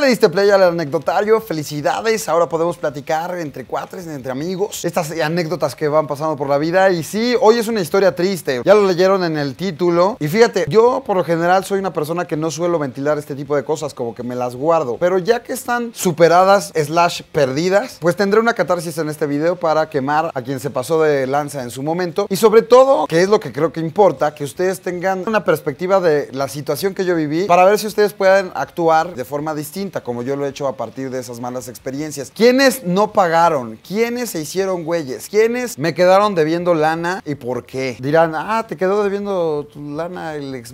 le diste play al anecdotario, felicidades. Ahora podemos platicar entre cuatres, entre amigos, estas anécdotas que van pasando por la vida. Y sí, hoy es una historia triste. Ya lo leyeron en el título. Y fíjate, yo por lo general soy una persona que no suelo ventilar este tipo de cosas, como que me las guardo. Pero ya que están superadas, slash perdidas, pues tendré una catarsis en este video para quemar a quien se pasó de lanza en su momento. Y sobre todo, que es lo que creo que importa, que ustedes tengan una perspectiva de la situación que yo viví para ver si ustedes pueden actuar de forma distinta como yo lo he hecho a partir de esas malas experiencias. ¿Quiénes no pagaron? ¿Quiénes se hicieron güeyes? ¿Quiénes me quedaron debiendo lana y por qué? Dirán, ah, te quedó debiendo tu lana el ex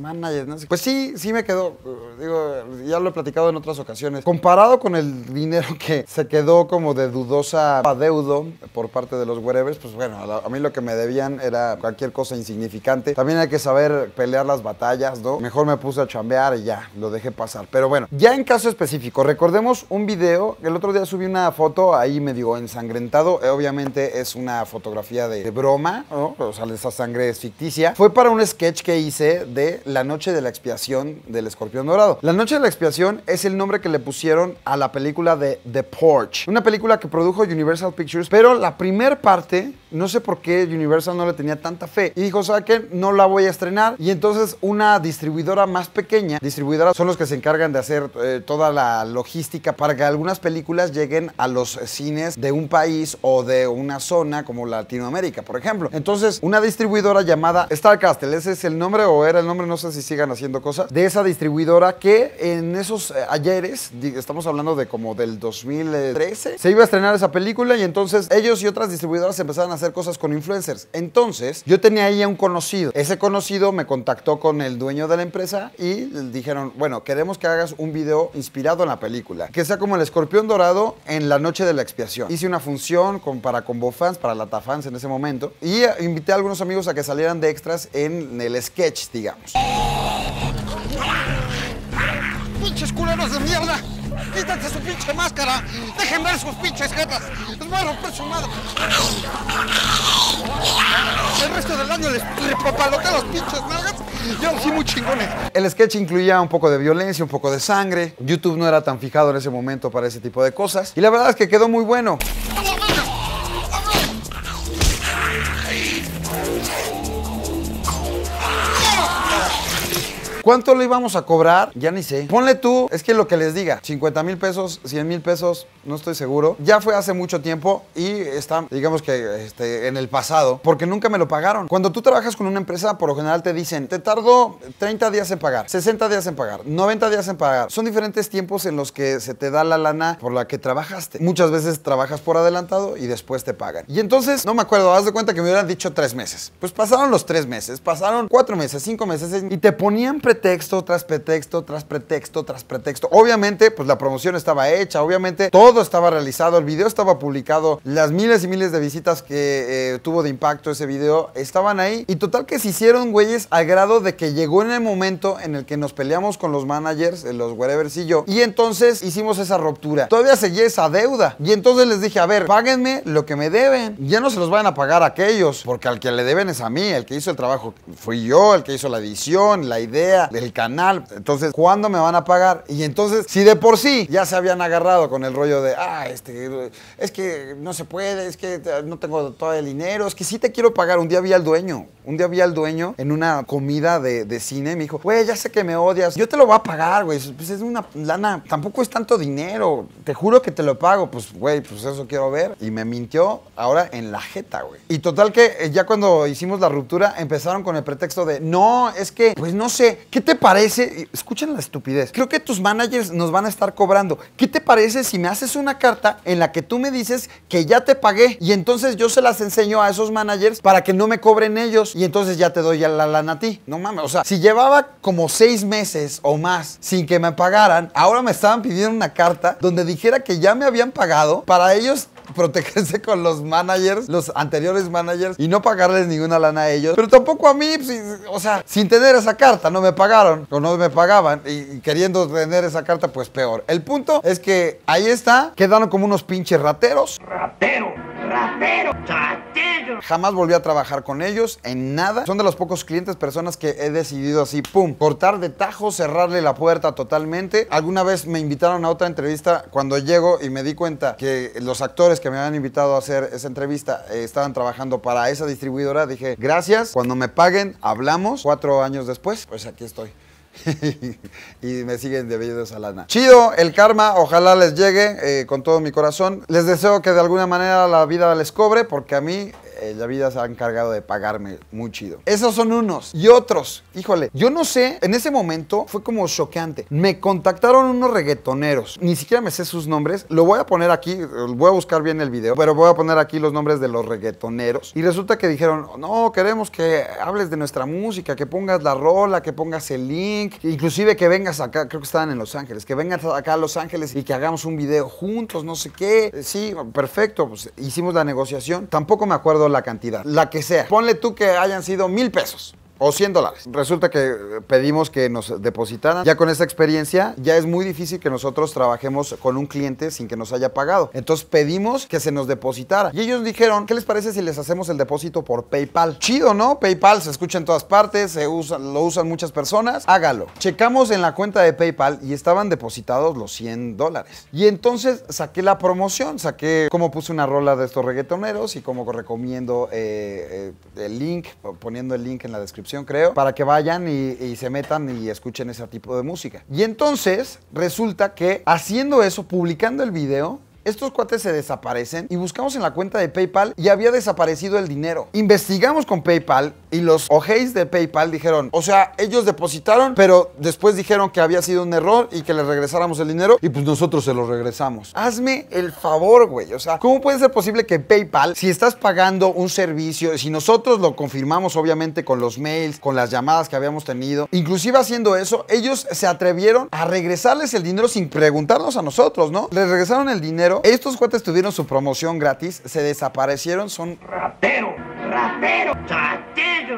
Pues sí, sí me quedó. Digo, ya lo he platicado en otras ocasiones. Comparado con el dinero que se quedó como de dudosa deudo por parte de los wherevers, pues bueno, a mí lo que me debían era cualquier cosa insignificante. También hay que saber pelear las batallas, ¿no? Mejor me puse a chambear y ya, lo dejé pasar. Pero bueno, ya en caso específico, Recordemos un video, el otro día subí una foto ahí medio ensangrentado, eh, obviamente es una fotografía de, broma, ¿no? o sea, esa sangre es ficticia. Fue para un sketch que hice de La Noche de la Expiación del Escorpión Dorado. La Noche de la Expiación es el nombre que le pusieron a la película de The Porch, una película que produjo Universal Pictures, pero la primera parte, no sé por qué Universal no le tenía tanta fe y dijo, ¿sabes qué? No la voy a estrenar y entonces una distribuidora más pequeña, distribuidora son los que se encargan de hacer eh, toda la logística para que algunas películas lleguen a los cines de un país o de una zona como Latinoamérica, por ejemplo. Entonces, una distribuidora llamada Star Castle, ese es el nombre o era el nombre, no sé si sigan haciendo cosas, de esa distribuidora que en esos eh, ayeres, estamos hablando de como del 2013, se iba a estrenar esa película y entonces ellos y otras distribuidoras empezaron a hacer cosas con influencers. Entonces, yo tenía ahí a un conocido. Ese conocido me contactó con el dueño de la empresa y dijeron, bueno, queremos que hagas un video inspirado la película. Que sea como el escorpión dorado en la noche de la expiación. Hice una función con, para Combo Fans, para Lata Fans en ese momento. Y eh, invité a algunos amigos a que salieran de extras en el sketch, digamos. ¡Pinches culeros de mierda! ¡Quítate su pinche máscara! ¡Dejen ver sus pinches jetas! ¡Les voy a romper su madre! El resto del año les a los pinches nalgas el sketch incluía un poco de violencia, un poco de sangre. YouTube no era tan fijado en ese momento para ese tipo de cosas. Y la verdad es que quedó muy bueno. ¿Cuánto le íbamos a cobrar? Ya ni sé. Ponle tú, es que lo que les diga, 50 mil pesos, 100 mil pesos, no estoy seguro. Ya fue hace mucho tiempo y está, digamos que este, en el pasado, porque nunca me lo pagaron. Cuando tú trabajas con una empresa, por lo general te dicen, te tardo 30 días en pagar, 60 días en pagar, 90 días en pagar. Son diferentes tiempos en los que se te da la lana por la que trabajaste. Muchas veces trabajas por adelantado y después te pagan. Y entonces, no me acuerdo, haz de cuenta que me hubieran dicho tres meses. Pues pasaron los tres meses, pasaron cuatro meses, cinco meses y te ponían pretextos pretexto, tras pretexto, tras pretexto, tras pretexto. Obviamente, pues la promoción estaba hecha, obviamente todo estaba realizado, el video estaba publicado, las miles y miles de visitas que eh, tuvo de impacto ese video estaban ahí. Y total que se hicieron güeyes al grado de que llegó en el momento en el que nos peleamos con los managers, eh, los wherever y yo. Y entonces hicimos esa ruptura. Todavía seguía esa deuda. Y entonces les dije, a ver, páguenme lo que me deben. Ya no se los van a pagar aquellos, porque al que le deben es a mí. El que hizo el trabajo fui yo, el que hizo la edición, la idea, del canal. Entonces, ¿cuándo me van a pagar? Y entonces, si de por sí ya se habían agarrado con el rollo de, ah, este, es que no se puede, es que no tengo todo el dinero, es que sí te quiero pagar. Un día vi al dueño, un día vi al dueño en una comida de, cine me dijo, güey, ya sé que me odias, yo te lo voy a pagar, güey, pues es una lana, tampoco es tanto dinero, te juro que te lo pago. Pues, güey, pues eso quiero ver. Y me mintió ahora en la jeta, güey. Y total que eh, ya cuando hicimos la ruptura empezaron con el pretexto de, no, es que, pues no sé, ¿Qué te parece? Escuchen la estupidez. Creo que tus managers nos van a estar cobrando. ¿Qué te parece si me haces una carta en la que tú me dices que ya te pagué y entonces yo se las enseño a esos managers para que no me cobren ellos y entonces ya te doy la lana a ti? No mames, o sea, si llevaba como seis meses o más sin que me pagaran, ahora me estaban pidiendo una carta donde dijera que ya me habían pagado para ellos protegerse con los managers, los anteriores managers, y no pagarles ninguna lana a ellos. Pero tampoco a mí, pues, o sea, sin tener esa carta, no me pagaron o no me pagaban. Y, y, queriendo tener esa carta, pues peor. El punto es que ahí está, quedaron como unos pinches rateros. Rateros. Jamás volví a trabajar con ellos en nada. Son de los pocos clientes, personas que he decidido así, pum, cortar de tajo, cerrarle la puerta totalmente. Alguna vez me invitaron a otra entrevista cuando llego y me di cuenta que los actores que me habían invitado a hacer esa entrevista eh, estaban trabajando para esa distribuidora. Dije, gracias, cuando me paguen, hablamos. Cuatro años después, pues aquí estoy. y me siguen debiendo esa lana. Chido el karma, ojalá les llegue eh, con todo mi corazón. Les deseo que de alguna manera la vida les cobre, porque a mí eh, la vida se ha encargado de pagarme muy chido. Esos son unos. Y otros, híjole, yo no sé, en ese momento fue como choqueante. Me contactaron unos reggaetoneros, ni siquiera me sé sus nombres, lo voy a poner aquí, voy a buscar bien el video, pero voy a poner aquí los nombres de los reggaetoneros. Y resulta que dijeron, no, queremos que hables de nuestra música, que pongas la rola, que pongas el link, inclusive que vengas acá, creo que estaban en Los Ángeles, que vengas acá a Los Ángeles y que hagamos un video juntos, no sé qué. Eh, sí, perfecto, pues, hicimos la negociación. Tampoco me acuerdo la cantidad, la que sea. Ponle tú que hayan sido mil pesos o 100 dólares. Resulta que eh, pedimos que nos depositaran. Ya con esta experiencia ya es muy difícil que nosotros trabajemos con un cliente sin que nos haya pagado. Entonces pedimos que se nos depositara. Y ellos dijeron, ¿qué les parece si les hacemos el depósito por PayPal? Chido, ¿no? PayPal se escucha en todas partes, se lo usan muchas personas. Hágalo. Checamos en la cuenta de PayPal y estaban depositados los 100 dólares. Y entonces saqué la promoción, saqué cómo puse una rola de estos reggaetoneros y cómo recomiendo eh, eh, el link, poniendo el link en la descripción creo, para que vayan y, y se metan y escuchen ese tipo de música. Y entonces resulta que haciendo eso, publicando el video, estos cuates se desaparecen y buscamos en la cuenta de PayPal y había desaparecido el dinero. Investigamos con PayPal y los ojeis de PayPal dijeron, o sea, ellos depositaron, pero después dijeron que había sido un error y que les regresáramos el dinero y pues nosotros se lo regresamos. Hazme el favor, güey. O sea, ¿cómo puede ser posible que PayPal, si estás pagando un servicio, si nosotros lo confirmamos obviamente con los mails, con las llamadas que habíamos tenido, inclusive haciendo eso, ellos se atrevieron a regresarles el dinero sin preguntarnos a nosotros, ¿no? Les regresaron el dinero, estos cuates tuvieron su promoción gratis, se desaparecieron, son rateros.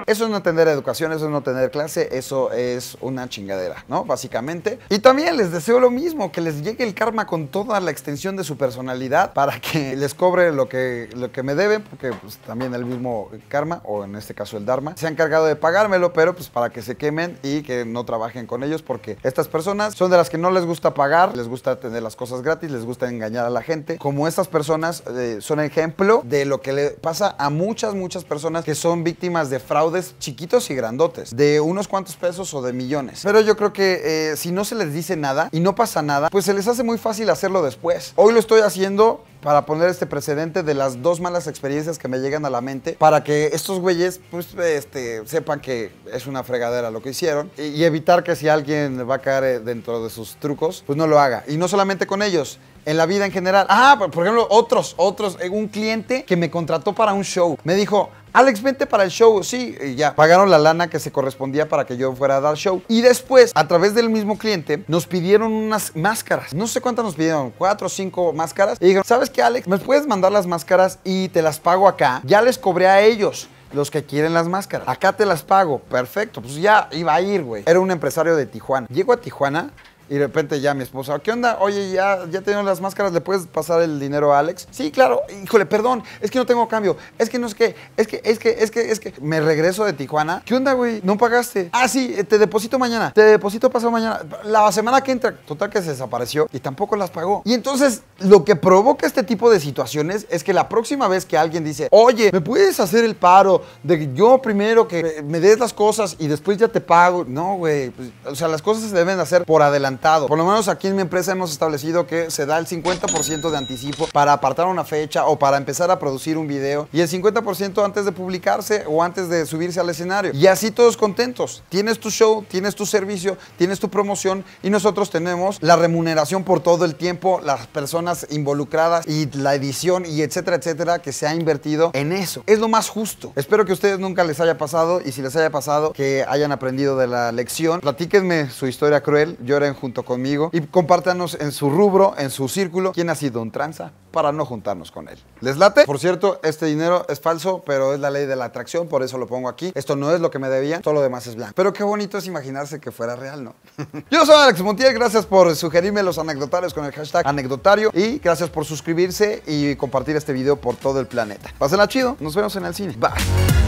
Eso es no tener educación, eso es no tener clase, eso es una chingadera, ¿no? Básicamente. Y también les deseo lo mismo, que les llegue el karma con toda la extensión de su personalidad para que les cobre lo que, lo que me deben, porque pues, también el mismo karma, o en este caso el dharma, se ha encargado de pagármelo, pero pues para que se quemen y que no trabajen con ellos, porque estas personas son de las que no les gusta pagar, les gusta tener las cosas gratis, les gusta engañar a la gente. Como estas personas eh, son ejemplo de lo que le pasa a muchas, muchas personas personas que son víctimas de fraudes chiquitos y grandotes, de unos cuantos pesos o de millones. Pero yo creo que eh, si no se les dice nada y no pasa nada, pues se les hace muy fácil hacerlo después. Hoy lo estoy haciendo para poner este precedente de las dos malas experiencias que me llegan a la mente, para que estos güeyes pues, este, sepan que es una fregadera lo que hicieron y, y evitar que si alguien va a caer eh, dentro de sus trucos, pues no lo haga. Y no solamente con ellos, en la vida en general. Ah, por ejemplo, otros, otros, eh, un cliente que me contrató para un show, me dijo, Alex, vente para el show. Sí, eh, ya. Pagaron la lana que se correspondía para que yo fuera a dar show. Y después, a través del mismo cliente, nos pidieron unas máscaras. No sé cuántas nos pidieron, cuatro o cinco máscaras. Y dijeron, ¿sabes qué, Alex? ¿Me puedes mandar las máscaras y te las pago acá? Ya les cobré a ellos los que quieren las máscaras. Acá te las pago. Perfecto. Pues ya iba a ir, güey. Era un empresario de Tijuana. Llego a Tijuana, y de repente ya mi esposa, ¿qué onda? Oye, ya, ya tenemos las máscaras, ¿le puedes pasar el dinero a Alex? Sí, claro, híjole, perdón, es que no tengo cambio, es que no es que, es que, es que, es que, es que. Me regreso de Tijuana. ¿Qué onda, güey? No pagaste. Ah, sí, eh, te deposito mañana, te deposito pasado mañana. La semana que entra, total que se desapareció y tampoco las pagó. Y entonces, lo que provoca este tipo de situaciones es que la próxima vez que alguien dice, oye, ¿me puedes hacer el paro de yo primero que me des las cosas y después ya te pago? No, güey, pues, o sea, las cosas se deben hacer por adelante por lo menos aquí en mi empresa hemos establecido que se da el 50% de anticipo para apartar una fecha o para empezar a producir un video y el 50% antes de publicarse o antes de subirse al escenario. Y así todos contentos. Tienes tu show, tienes tu servicio, tienes tu promoción y nosotros tenemos la remuneración por todo el tiempo, las personas involucradas y la edición y etcétera, etcétera que se ha invertido en eso. Es lo más justo. Espero que a ustedes nunca les haya pasado y si les haya pasado que hayan aprendido de la lección. Platíquenme su historia cruel. Yo era en conmigo y compártanos en su rubro, en su círculo, quién ha sido un tranza para no juntarnos con él. ¿Les late? Por cierto, este dinero es falso, pero es la ley de la atracción, por eso lo pongo aquí. Esto no es lo que me debían, todo lo demás es blanco. Pero qué bonito es imaginarse que fuera real, ¿no? Yo soy Alex Montiel, gracias por sugerirme los anecdotarios con el hashtag anecdotario y gracias por suscribirse y compartir este video por todo el planeta. Pásenla chido, nos vemos en el cine. Bye.